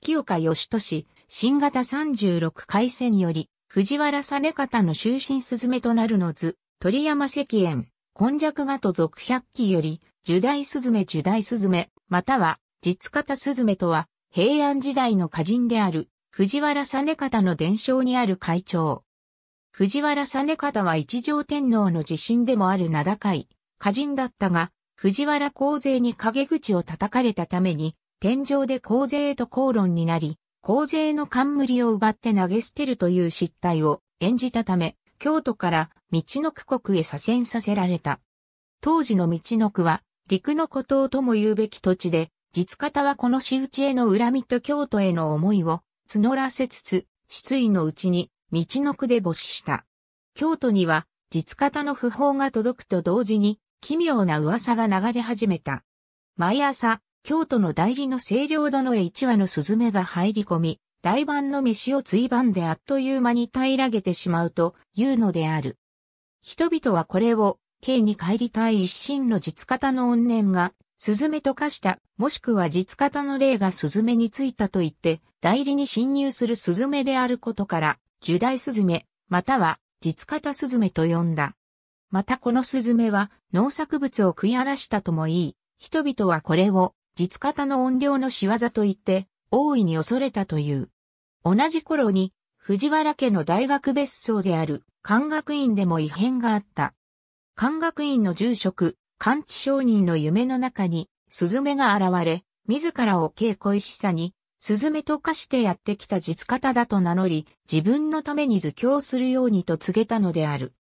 月岡義俊、新型36回戦より、藤原実方の終身すずめとなるの図、鳥山石燕、今弱画と続百鬼より、樹大すずめ樹大すずめ、または、実方すずめとは、平安時代の歌人である、藤原実方の伝承にある会長。藤原実方は一条天皇の自身でもある名高い、歌人だったが、藤原皇勢に陰口を叩かれたために、天井で洪税と口論になり、洪税の冠を奪って投げ捨てるという失態を演じたため、京都から道の区国へ左遷させられた。当時の道の区は、陸の孤島とも言うべき土地で、実方はこの仕打ちへの恨みと京都への思いを募らせつつ、失意のうちに道の区で没した。京都には、実方の訃報が届くと同時に、奇妙な噂が流れ始めた。毎朝、京都の代理の清涼殿へ一羽のメが入り込み、大番の飯をついばんであっという間に平らげてしまうというのである。人々はこれを、刑に帰りたい一心の実方の怨念が、メと化した、もしくは実方の霊がメについたと言って、代理に侵入するメであることから、樹大メ、または実方メと呼んだ。またこのメは農作物を食い荒らしたともいい、人々はこれを実方の怨霊の仕業と言って、大いに恐れたという。同じ頃に、藤原家の大学別荘である、官学院でも異変があった。官学院の住職、官知商人の夢の中に、スズメが現れ、自らを稽古石さに、スズメと化してやってきた実方だと名乗り、自分のために図教するようにと告げたのである。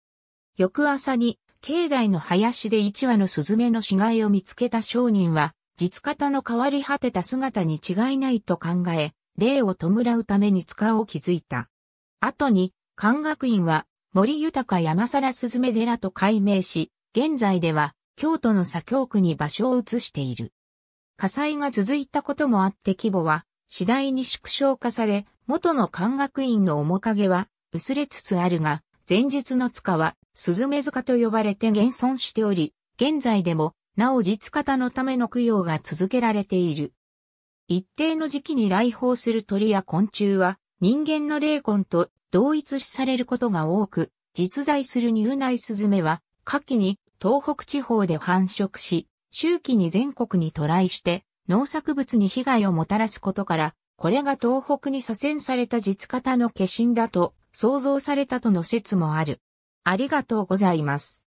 翌朝に、境内の林で一羽のスズメの死骸を見つけた商人は、実方の変わり果てた姿に違いないと考え、霊を弔うために使うを築いた。後に、漢学院は森豊山皿鈴ず寺と改名し、現在では京都の左京区に場所を移している。火災が続いたこともあって規模は次第に縮小化され、元の漢学院の面影は薄れつつあるが、前述の塚は、鈴ズ塚と呼ばれて現存しており、現在でもなお実方のための供養が続けられている。一定の時期に来訪する鳥や昆虫は人間の霊魂と同一視されることが多く、実在する乳内スズメは、夏季に東北地方で繁殖し、周期に全国に渡来して農作物に被害をもたらすことから、これが東北に左遷された実方の化身だと想像されたとの説もある。ありがとうございます。